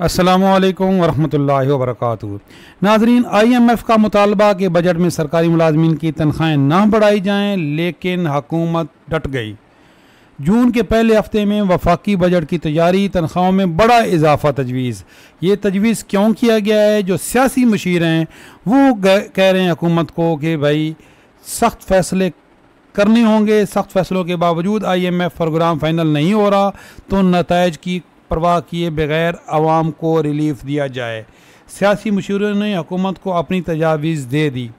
असलकम वरहमल वरक नाजरीन आई एम एफ़ का मुतालबा कि बजट में सरकारी मुलाजमीन की तनख्वाहें ना बढ़ाई जाएँ लेकिन हकूमत डट गई जून के पहले हफ्ते में वफाकी बजट की तैयारी तनख्वाहों में बड़ा इजाफा तजवीज़ ये तजवीज़ क्यों किया गया है जो सियासी मशीर हैं वो कह रहे हैं हकूमत को कि भाई सख्त फैसले करने होंगे सख्त फैसलों के बावजूद I M F programme final नहीं हो रहा तो नतज की परवाह किए बगैर आवाम को रिलीफ दिया जाए सियासी मशूरों ने हुकूमत को अपनी तजावीज़ दे दी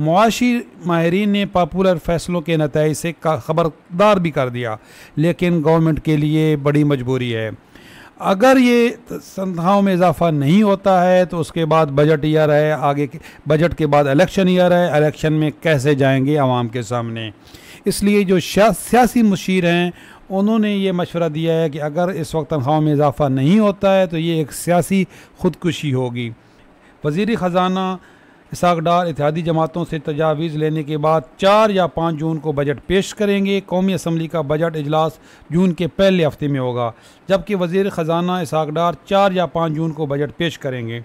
मुआशी माहरीन ने पॉपुलर फैसलों के नतज से खबरदार भी कर दिया लेकिन गवर्नमेंट के लिए बड़ी मजबूरी है अगर ये संस्थाओं में इजाफा नहीं होता है तो उसके बाद बजट ईयर है आगे के बजट के बाद इलेक्शन ईयर है इलेक्शन में कैसे जाएंगे आवाम के सामने इसलिए जो सियासी मशीर हैं उन्होंने ये मशवरा दिया है कि अगर इस वक्त तनख्वाहों में इजाफा नहीं होता है तो ये एक सियासी खुदकुशी होगी वजीर ख़जाना इसाक डार इतिहादी जमातों से तजावीज़ लेने के बाद चार या पाँच जून को बजट पेश करेंगे कौमी असम्बली का बजट अजलास जून के पहले हफ्ते में होगा जबकि वजीर ख़जाना इसाक डार चार या पाँच जून को बजट पेश करेंगे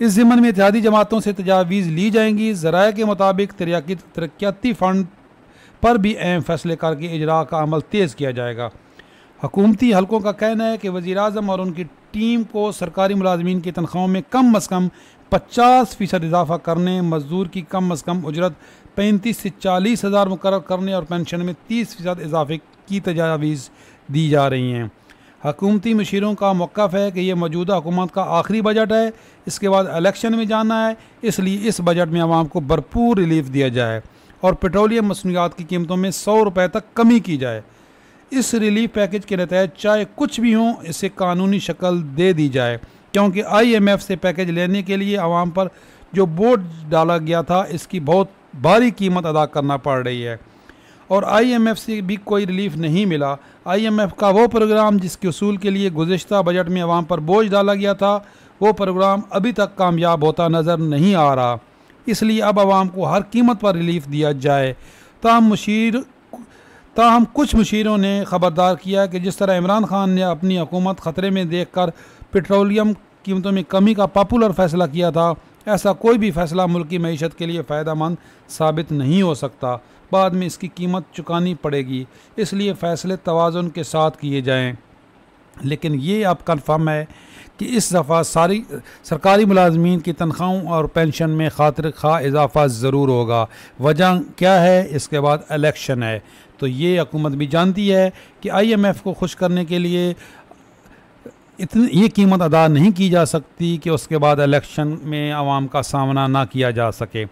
इस ज़मन में इतिहादी जमातों से तजावीज़ ली जाएंगी ज़राए के मुताबिक तरक्याती फंड पर भी अहम फैसले करके इजरा का अमल तेज़ किया जाएगा हकूमती हलकों का कहना है कि वज़ी अजम और उनकी टीम को सरकारी मुलाजमीन की तनख्वाहों में कम अज़ कम पचास फ़ीसद इजाफा करने मजदूर की कम अज़ कम उजरत पैंतीस से चालीस हज़ार मुकर करने और पेंशन में तीस फ़ीसद इजाफे की तजावीज़ दी जा रही हैं हकूमती मशीरों का मौक़ है कि यह मौजूदा हुकूमत का आखिरी बजट है इसके बाद इलेक्शन में जाना है इसलिए इस बजट में आवाम को भरपूर रिलीफ दिया जाए और पेट्रोलियम मसनूआत की कीमतों में सौ रुपये तक कमी की जाए इस रिलीफ पैकेज के नतज चाहे कुछ भी हों इसे कानूनी शक्ल दे दी जाए क्योंकि आईएमएफ से पैकेज लेने के लिए आवाम पर जो बोझ डाला गया था इसकी बहुत भारी कीमत अदा करना पड़ रही है और आईएमएफ से भी कोई रिलीफ नहीं मिला आईएमएफ का वो प्रोग्राम जिसके असूल के लिए गुजशत बजट में आवाम पर बोझ डाला गया था वो प्रोग्राम अभी तक कामयाब होता नज़र नहीं आ रहा इसलिए अब आवाम को हर कीमत पर रिलीफ दिया जाए ताहम मशीर ताहम कुछ मशीरों ने खबरदार किया कि जिस तरह इमरान खान ने अपनी हुकूमत ख़तरे में देख कर पेट्रोलियम कीमतों में कमी का पॉपुलर फैसला किया था ऐसा कोई भी फैसला मुल्क की मीशत के लिए फ़ायदा मंद साबित नहीं हो सकता बाद में इसकी कीमत चुकानी पड़ेगी इसलिए फ़ैसले तोज़ुन के साथ किए जाएँ लेकिन ये अब कन्फर्म है कि इस दफ़ा सारी सरकारी मुलाजमीन की तनख्वाहों और पेंशन में खातर खा इजाफा ज़रूर होगा वजह क्या है इसके बाद इलेक्शन है तो ये हकूमत भी जानती है कि आई एम एफ़ को खुश करने के लिए इतनी ये कीमत अदा नहीं की जा सकती कि उसके बाद इलेक्शन में आवाम का सामना ना किया जा सके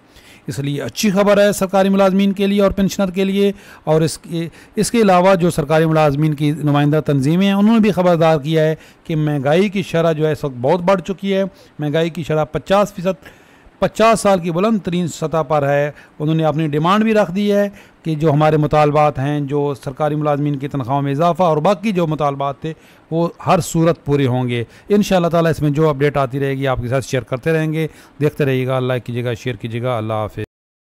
इसलिए अच्छी खबर है सरकारी मुलाजमीन के लिए और पेंशनर के लिए और इसके इसके अलावा जो सरकारी मुलाजमीन की नुमाइंदा तंजीमें हैं उन्होंने भी खबरदार किया है कि महंगाई की शरह जो है इस वक्त बहुत बढ़ चुकी है महंगाई की शरह पचास फ़ीसद पचास साल की बुलंद तरीन सतह पर है उन्होंने अपनी डिमांड भी रख दी है कि जो हमारे मुतालबात हैं जो सरकारी मुलाजमीन की तनख्वाहों में इजाफा और बाकी जो मुतालबात थे वो हर सूरत पूरे होंगे इन ताला इसमें जो अपडेट आती रहेगी आपके साथ शेयर करते रहेंगे देखते रहिएगा लाइक कीजिएगा शेयर कीजिएगा अल्लाह हाफि